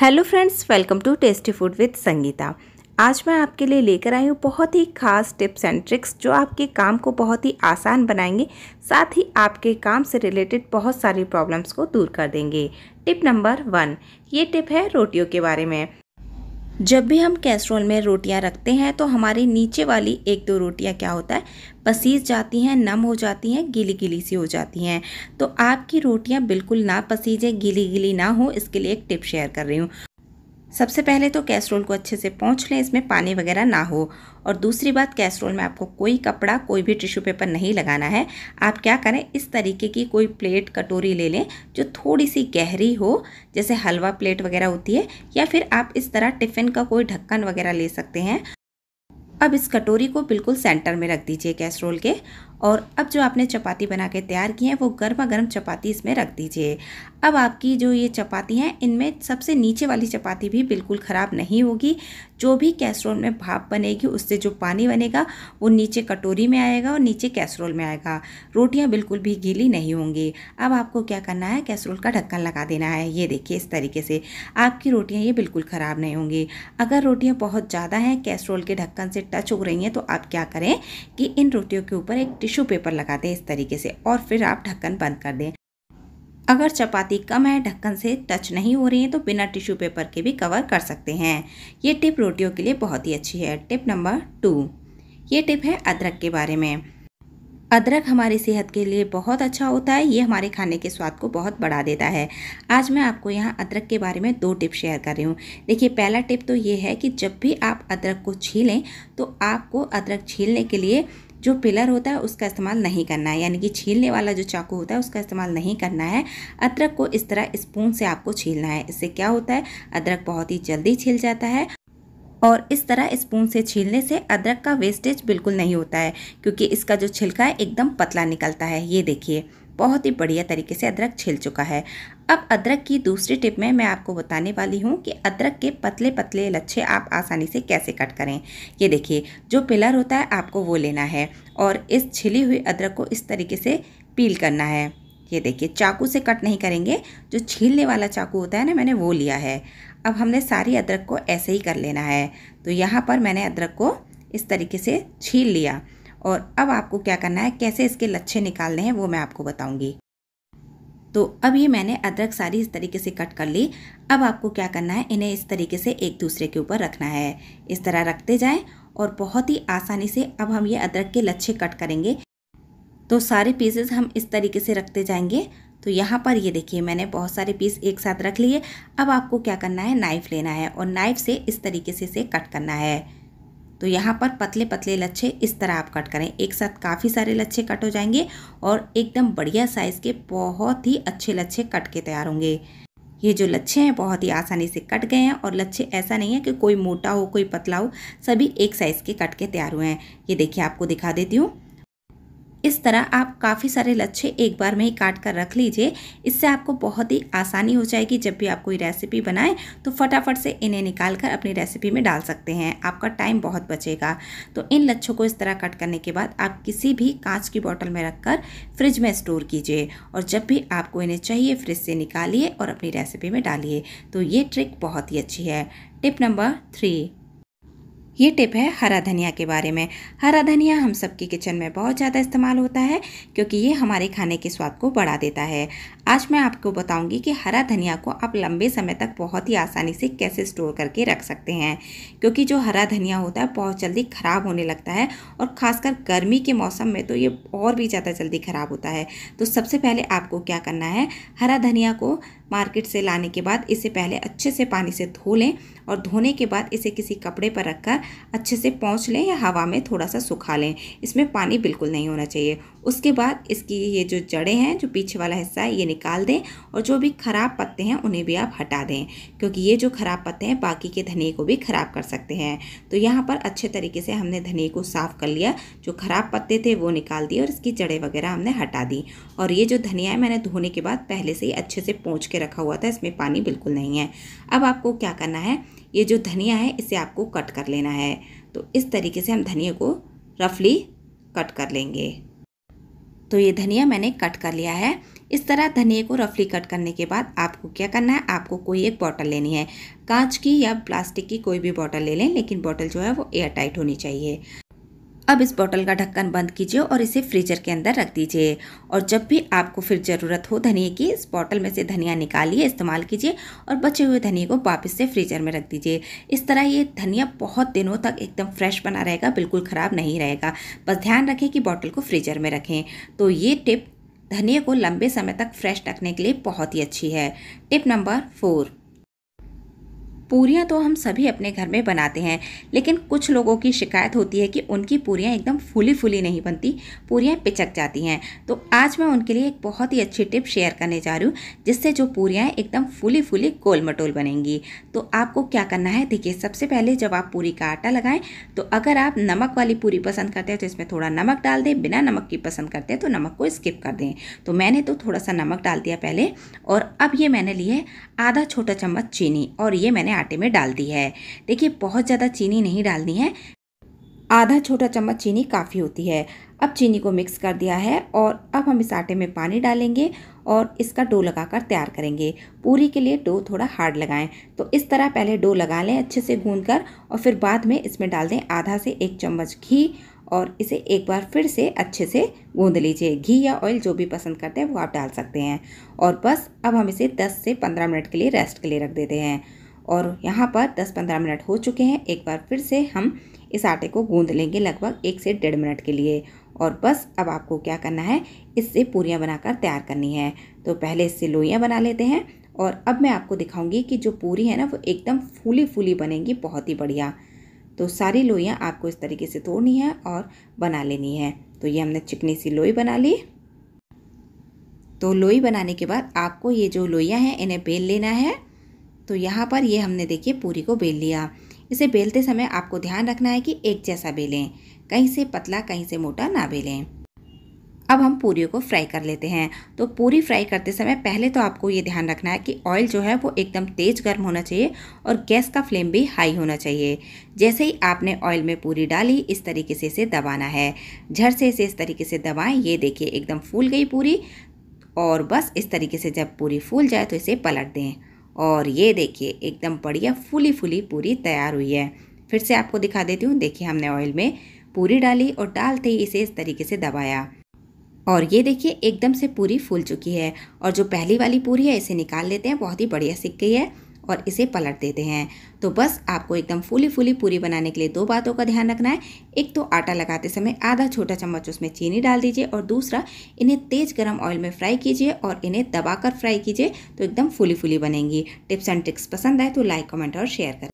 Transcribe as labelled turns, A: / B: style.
A: hello friends welcome to tasty food with Sangeeta आज मैं आपके लिए लेकर आई हूँ बहुत ही खास टिप्स एंड ट्रिक्स जो आपके काम को बहुत ही आसान बनाएंगे साथ ही आपके काम से रिलेटेड बहुत सारी प्रॉब्लम्स को दूर कर देंगे टिप नंबर वन ये टिप है रोटियों के बारे में जब भी हम कैसरोल में रोटियां रखते हैं तो हमारे नीचे वाली एक दो रोटियां क्या होता है पसीस जाती हैं नम हो जाती हैं गीली गीली सी हो जाती हैं तो आपकी रोटियां बिल्कुल ना पसीजें गीली गीली ना हो इसके लिए एक टिप शेयर कर रही हूँ सबसे पहले तो कैसरोल को अच्छे से पहुँच लें इसमें पानी वगैरह ना हो और दूसरी बात कैसरोल में आपको कोई कपड़ा कोई भी टिश्यू पेपर नहीं लगाना है आप क्या करें इस तरीके की कोई प्लेट कटोरी ले लें जो थोड़ी सी गहरी हो जैसे हलवा प्लेट वगैरह होती है या फिर आप इस तरह टिफ़िन का कोई ढक्कन वगैरह ले सकते हैं अब इस कटोरी को बिल्कुल सेंटर में रख दीजिए कैसरोल के और अब जो आपने चपाती बना के तैयार की है वो गर्मा गर्म चपाती इसमें रख दीजिए अब आपकी जो ये चपाती हैं इनमें सबसे नीचे वाली चपाती भी बिल्कुल ख़राब नहीं होगी जो भी कैसरोल में भाप बनेगी उससे जो पानी बनेगा वो नीचे कटोरी में आएगा और नीचे कैसरोल में आएगा रोटियां बिल्कुल भी गीली नहीं होंगी अब आपको क्या करना है कैसरोल का ढक्कन लगा देना है ये देखिए इस तरीके से आपकी रोटियाँ ये बिल्कुल ख़राब नहीं होंगी अगर रोटियाँ बहुत ज़्यादा हैं कैसरोल के ढक्कन से टच हो रही हैं तो आप क्या करें कि इन रोटियों के ऊपर एक टिश टिश्यू पेपर लगा दें इस तरीके से और फिर आप ढक्कन बंद कर दें अगर चपाती कम है ढक्कन से टच नहीं हो रही है तो बिना टिश्यू पेपर के भी कवर कर सकते हैं ये टिप रोटियों के लिए बहुत ही अच्छी है टिप नंबर टू ये टिप है अदरक के बारे में अदरक हमारी सेहत के लिए बहुत अच्छा होता है ये हमारे खाने के स्वाद को बहुत बढ़ा देता है आज मैं आपको यहाँ अदरक के बारे में दो टिप शेयर कर रही हूँ देखिए पहला टिप तो ये है कि जब भी आप अदरक को छीलें तो आपको अदरक छीलने के लिए जो पिलर होता है उसका इस्तेमाल नहीं करना है यानी कि छीलने वाला जो चाकू होता है उसका इस्तेमाल नहीं करना है अदरक को इस तरह स्पून से आपको छीलना है इससे क्या होता है अदरक बहुत ही जल्दी छिल जाता है और इस तरह स्पून से छीलने से अदरक का वेस्टेज बिल्कुल नहीं होता है क्योंकि इसका जो छिलका है एकदम पतला निकलता है ये देखिए बहुत ही बढ़िया तरीके से अदरक छिल चुका है अब अदरक की दूसरी टिप में मैं आपको बताने वाली हूँ कि अदरक के पतले पतले लच्छे आप आसानी से कैसे कट करें ये देखिए जो पिलर होता है आपको वो लेना है और इस छिली हुई अदरक को इस तरीके से पील करना है ये देखिए चाकू से कट नहीं करेंगे जो छीलने वाला चाकू होता है ना मैंने वो लिया है अब हमने सारी अदरक को ऐसे ही कर लेना है तो यहाँ पर मैंने अदरक को इस तरीके से छील लिया और अब आपको क्या करना है कैसे इसके लच्छे निकालने हैं वो मैं आपको बताऊँगी तो अब ये मैंने अदरक सारी इस तरीके से कट कर ली अब आपको क्या करना है इन्हें इस तरीके से एक दूसरे के ऊपर रखना है इस तरह रखते जाएं और बहुत ही आसानी से अब हम ये अदरक के लच्छे कट करेंगे तो सारे पीसेस हम इस तरीके से रखते जाएंगे तो यहाँ पर ये देखिए मैंने बहुत सारे पीस एक साथ रख लिए अब आपको क्या करना है नाइफ़ लेना है और नाइफ़ से इस तरीके से इसे कट करना है तो यहाँ पर पतले पतले लच्छे इस तरह आप कट करें एक साथ काफ़ी सारे लच्छे कट हो जाएंगे और एकदम बढ़िया साइज़ के बहुत ही अच्छे लच्छे कट के तैयार होंगे ये जो लच्छे हैं बहुत ही आसानी से कट गए हैं और लच्छे ऐसा नहीं है कि कोई मोटा हो कोई पतला हो सभी एक साइज़ के कट के तैयार हुए हैं ये देखिए आपको दिखा देती हूँ इस तरह आप काफ़ी सारे लच्छे एक बार में ही काट कर रख लीजिए इससे आपको बहुत ही आसानी हो जाएगी जब भी आप कोई रेसिपी बनाएं तो फटाफट से इन्हें निकाल कर अपनी रेसिपी में डाल सकते हैं आपका टाइम बहुत बचेगा तो इन लच्छों को इस तरह कट करने के बाद आप किसी भी कांच की बॉटल में रख कर फ्रिज में स्टोर कीजिए और जब भी आपको इन्हें चाहिए फ्रिज से निकालिए और अपनी रेसिपी में डालिए तो ये ट्रिक बहुत ही अच्छी है टिप नंबर थ्री ये टिप है हरा धनिया के बारे में हरा धनिया हम सबके किचन में बहुत ज़्यादा इस्तेमाल होता है क्योंकि ये हमारे खाने के स्वाद को बढ़ा देता है आज मैं आपको बताऊंगी कि हरा धनिया को आप लंबे समय तक बहुत ही आसानी से कैसे स्टोर करके रख सकते हैं क्योंकि जो हरा धनिया होता है बहुत जल्दी ख़राब होने लगता है और ख़ासकर गर्मी के मौसम में तो ये और भी ज़्यादा जल्दी ख़राब होता है तो सबसे पहले आपको क्या करना है हरा धनिया को मार्केट से लाने के बाद इसे पहले अच्छे से पानी से धो लें और धोने के बाद इसे किसी कपड़े पर रखकर अच्छे से पहुँच लें या हवा में थोड़ा सा सुखा लें इसमें पानी बिल्कुल नहीं होना चाहिए उसके बाद इसकी ये जो जड़ें हैं जो पीछे वाला हिस्सा है ये निकाल दें और जो भी ख़राब पत्ते हैं उन्हें भी आप हटा दें क्योंकि ये जो ख़राब पत्ते हैं बाकी के धनिए को भी ख़राब कर सकते हैं तो यहाँ पर अच्छे तरीके से हमने धनिए को साफ़ कर लिया जो ख़राब पत्ते थे वो निकाल दिए और इसकी जड़ें वगैरह हमने हटा दी और ये जो धनिया है मैंने धोने के बाद पहले से ही अच्छे से पहुँच के रखा हुआ था इसमें पानी बिल्कुल नहीं है अब आपको क्या करना है ये जो धनिया है इसे आपको कट कर लेना है तो इस तरीके से हम धनिया को रफली कट कर लेंगे तो ये धनिया मैंने कट कर लिया है इस तरह धनिए को रफली कट करने के बाद आपको क्या करना है आपको कोई एक बॉटल लेनी है कांच की या प्लास्टिक की कोई भी बॉटल ले लें लेकिन बॉटल जो है वो एयर टाइट होनी चाहिए अब इस बॉटल का ढक्कन बंद कीजिए और इसे फ्रीजर के अंदर रख दीजिए और जब भी आपको फिर ज़रूरत हो धनिए की इस बॉटल में से धनिया निकालिए इस्तेमाल कीजिए और बचे हुए धनिए को वापस से फ्रीजर में रख दीजिए इस तरह ये धनिया बहुत दिनों तक एकदम फ्रेश बना रहेगा बिल्कुल ख़राब नहीं रहेगा बस ध्यान रखें कि बॉटल को फ्रीजर में रखें तो ये टिप धनिए को लंबे समय तक फ्रेश रखने के लिए बहुत ही अच्छी है टिप नंबर फोर पूरियाँ तो हम सभी अपने घर में बनाते हैं लेकिन कुछ लोगों की शिकायत होती है कि उनकी पूरियाँ एकदम फूली फूली नहीं बनती पूरियाँ पिचक जाती हैं तो आज मैं उनके लिए एक बहुत ही अच्छी टिप शेयर करने जा रही हूँ जिससे जो पूरियाँ एकदम फूली फूली गोल मटोल बनेंगी तो आपको क्या करना है देखिए सबसे पहले जब आप पूरी का आटा लगाएं तो अगर आप नमक वाली पूरी पसंद करते हैं तो इसमें थोड़ा नमक डाल दें बिना नमक की पसंद करते हैं तो नमक को स्किप कर दें तो मैंने तो थोड़ा सा नमक डाल दिया पहले और अब ये मैंने लिए है आधा छोटा चम्मच चीनी और ये मैंने आटे में डाल दी है देखिए बहुत ज़्यादा चीनी नहीं डालनी है आधा छोटा चम्मच चीनी काफ़ी होती है अब चीनी को मिक्स कर दिया है और अब हम इस आटे में पानी डालेंगे और इसका डो लगाकर तैयार करेंगे पूरी के लिए डो थोड़ा हार्ड लगाएं तो इस तरह पहले डो लगा लें अच्छे से गूंद कर और फिर बाद में इसमें डाल दें आधा से एक चम्मच घी और इसे एक बार फिर से अच्छे से गूँध लीजिए घी या ऑयल जो भी पसंद करते हैं वो आप डाल सकते हैं और बस अब हम इसे दस से पंद्रह मिनट के लिए रेस्ट के लिए रख देते हैं और यहाँ पर 10-15 मिनट हो चुके हैं एक बार फिर से हम इस आटे को गूंद लेंगे लगभग एक से डेढ़ मिनट के लिए और बस अब आपको क्या करना है इससे पूरियाँ बनाकर तैयार करनी है तो पहले इससे लोइयाँ बना लेते हैं और अब मैं आपको दिखाऊंगी कि जो पूरी है ना वो एकदम फूली फूली बनेगी बहुत ही बढ़िया तो सारी लोइयाँ आपको इस तरीके से तोड़नी है और बना लेनी है तो ये हमने चिकनी सी लोई बना ली तो लोई बनाने के बाद आपको ये जो लोइयाँ हैं इन्हें बेल लेना है तो यहाँ पर ये हमने देखिए पूरी को बेल लिया इसे बेलते समय आपको ध्यान रखना है कि एक जैसा बेलें कहीं से पतला कहीं से मोटा ना बेलें अब हम पूरी को फ्राई कर लेते हैं तो पूरी फ्राई करते समय पहले तो आपको ये ध्यान रखना है कि ऑयल जो है वो एकदम तेज़ गर्म होना चाहिए और गैस का फ्लेम भी हाई होना चाहिए जैसे ही आपने ऑयल में पूरी डाली इस तरीके से इसे दबाना है झर से इसे इस तरीके से दबाएं ये देखिए एकदम फूल गई पूरी और बस इस तरीके से जब पूरी फूल जाए तो इसे पलट दें और ये देखिए एकदम बढ़िया फुली फुली पूरी तैयार हुई है फिर से आपको दिखा देती हूँ देखिए हमने ऑयल में पूरी डाली और डालते ही इसे इस तरीके से दबाया और ये देखिए एकदम से पूरी फूल चुकी है और जो पहली वाली पूरी है इसे निकाल लेते हैं बहुत ही बढ़िया सीख गई है और इसे पलट देते हैं तो बस आपको एकदम फूली फूली पूरी बनाने के लिए दो बातों का ध्यान रखना है एक तो आटा लगाते समय आधा छोटा चम्मच उसमें चीनी डाल दीजिए और दूसरा इन्हें तेज़ गर्म ऑयल में फ्राई कीजिए और इन्हें दबाकर फ्राई कीजिए तो एकदम फूली फूली बनेंगी टिप्स एंड ट्रिक्स पसंद आए तो लाइक कमेंट और शेयर करें